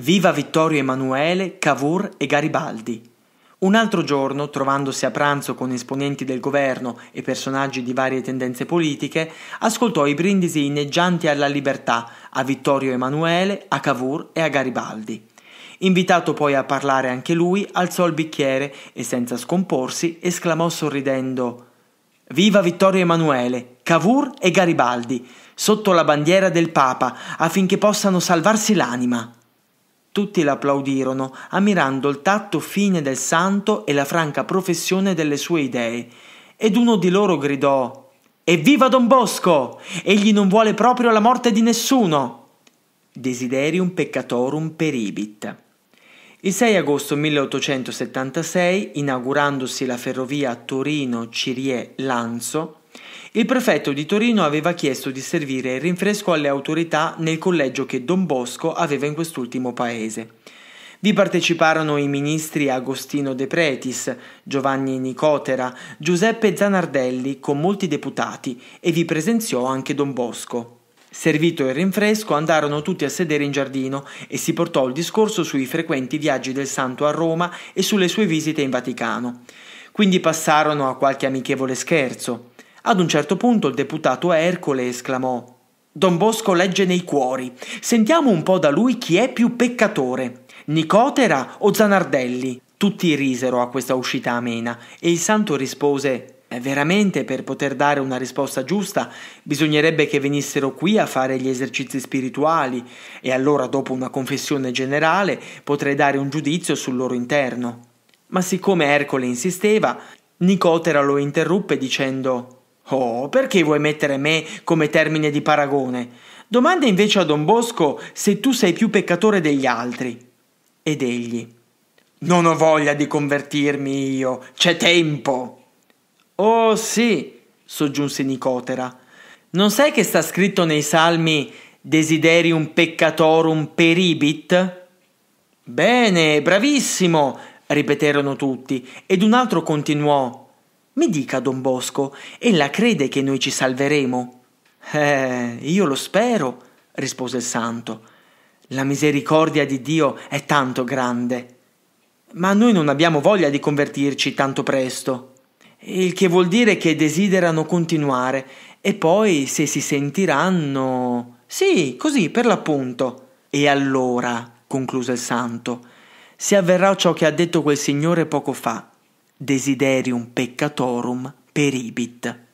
Viva Vittorio Emanuele, Cavour e Garibaldi. Un altro giorno, trovandosi a pranzo con esponenti del governo e personaggi di varie tendenze politiche, ascoltò i brindisi inneggianti alla libertà a Vittorio Emanuele, a Cavour e a Garibaldi. Invitato poi a parlare anche lui, alzò il bicchiere e senza scomporsi esclamò sorridendo Viva Vittorio Emanuele, Cavour e Garibaldi, sotto la bandiera del Papa, affinché possano salvarsi l'anima. Tutti l'applaudirono, ammirando il tatto fine del santo e la franca professione delle sue idee. Ed uno di loro gridò Evviva Don Bosco! Egli non vuole proprio la morte di nessuno! Desiderium peccatorum peribit. Il 6 agosto 1876, inaugurandosi la ferrovia Torino-Cirie-Lanzo, il prefetto di Torino aveva chiesto di servire il rinfresco alle autorità nel collegio che Don Bosco aveva in quest'ultimo paese. Vi parteciparono i ministri Agostino De Pretis, Giovanni Nicotera, Giuseppe Zanardelli con molti deputati e vi presenziò anche Don Bosco. Servito il rinfresco andarono tutti a sedere in giardino e si portò il discorso sui frequenti viaggi del santo a Roma e sulle sue visite in Vaticano. Quindi passarono a qualche amichevole scherzo. Ad un certo punto il deputato Ercole esclamò Don Bosco legge nei cuori. Sentiamo un po' da lui chi è più peccatore, Nicotera o Zanardelli. Tutti risero a questa uscita amena e il santo rispose Veramente per poter dare una risposta giusta bisognerebbe che venissero qui a fare gli esercizi spirituali e allora dopo una confessione generale potrei dare un giudizio sul loro interno. Ma siccome Ercole insisteva, Nicotera lo interruppe dicendo Oh, perché vuoi mettere me come termine di paragone? Domanda invece a Don Bosco se tu sei più peccatore degli altri. Ed egli. Non ho voglia di convertirmi io, c'è tempo. Oh sì, soggiunse Nicotera. Non sai che sta scritto nei salmi Desiderium peccatorum peribit? Bene, bravissimo, ripeterono tutti, ed un altro continuò. Mi dica, don Bosco, ella crede che noi ci salveremo? Eh, io lo spero, rispose il santo. La misericordia di Dio è tanto grande. Ma noi non abbiamo voglia di convertirci tanto presto. Il che vuol dire che desiderano continuare e poi se si sentiranno... Sì, così, per l'appunto. E allora, concluse il santo, se avverrà ciò che ha detto quel signore poco fa, desiderium peccatorum peribit.